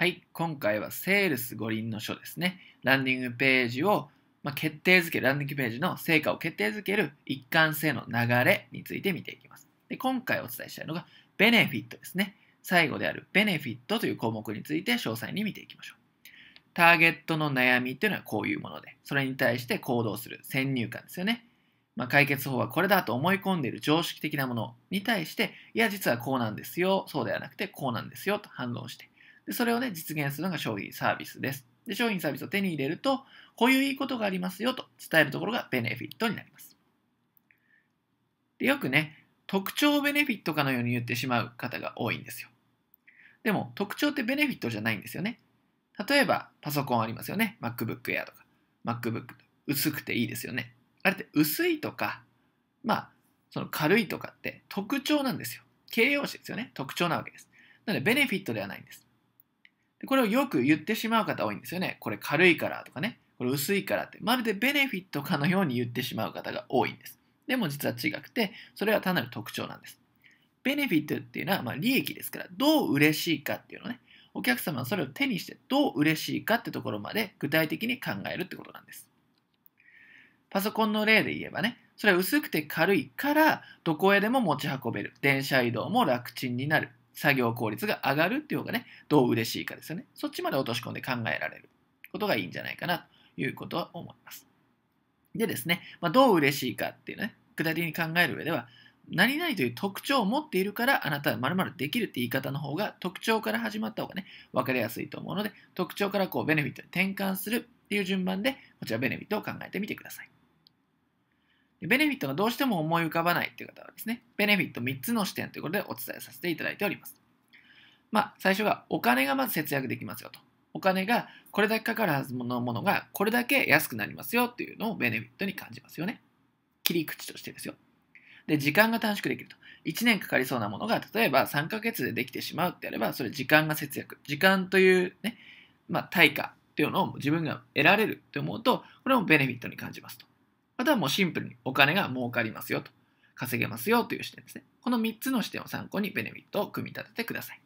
はい、今回はセールス五輪の書ですね。ランディングページを、まあ、決定づける、ランディングページの成果を決定づける一貫性の流れについて見ていきます。で今回お伝えしたいのが、ベネフィットですね。最後であるベネフィットという項目について詳細に見ていきましょう。ターゲットの悩みというのはこういうもので、それに対して行動する先入観ですよね。まあ、解決法はこれだと思い込んでいる常識的なものに対して、いや、実はこうなんですよ、そうではなくてこうなんですよと反論して、でそれをね、実現するのが商品サービスです。で、商品サービスを手に入れると、こういういいことがありますよと伝えるところがベネフィットになります。でよくね、特徴ベネフィットかのように言ってしまう方が多いんですよ。でも、特徴ってベネフィットじゃないんですよね。例えば、パソコンありますよね。MacBook Air とか。MacBook 薄くていいですよね。あれって薄いとか、まあ、その軽いとかって特徴なんですよ。形容詞ですよね。特徴なわけです。なので、ベネフィットではないんです。これをよく言ってしまう方多いんですよね。これ軽いからとかね。これ薄いからって。まるでベネフィットかのように言ってしまう方が多いんです。でも実は違くて、それは単なる特徴なんです。ベネフィットっていうのはま利益ですから、どう嬉しいかっていうのね。お客様はそれを手にしてどう嬉しいかってところまで具体的に考えるってことなんです。パソコンの例で言えばね、それは薄くて軽いからどこへでも持ち運べる。電車移動も楽ちんになる。作業効率が上がるっていう方がね、どう嬉しいかですよね。そっちまで落とし込んで考えられることがいいんじゃないかなということは思います。でですね、まあ、どう嬉しいかっていうね、具体的に考える上では、何々という特徴を持っているからあなたはまるできるって言い方の方が特徴から始まった方がね分かりやすいと思うので特徴からこうベネフィットに転換するっていう順番でこちらベネフィットを考えてみてください。ベネフィットがどうしても思い浮かばないという方はですね、ベネフィット3つの視点ということでお伝えさせていただいております。まあ、最初がお金がまず節約できますよと。お金がこれだけかかるはずのものがこれだけ安くなりますよっていうのをベネフィットに感じますよね。切り口としてですよ。で、時間が短縮できると。1年かかりそうなものが例えば3ヶ月でできてしまうってあれば、それ時間が節約。時間というね、まあ、対価っていうのを自分が得られるって思うと、これもベネフィットに感じますと。またはもうシンプルにお金が儲かりますよと、稼げますよという視点ですね。この3つの視点を参考にベネフィットを組み立ててください。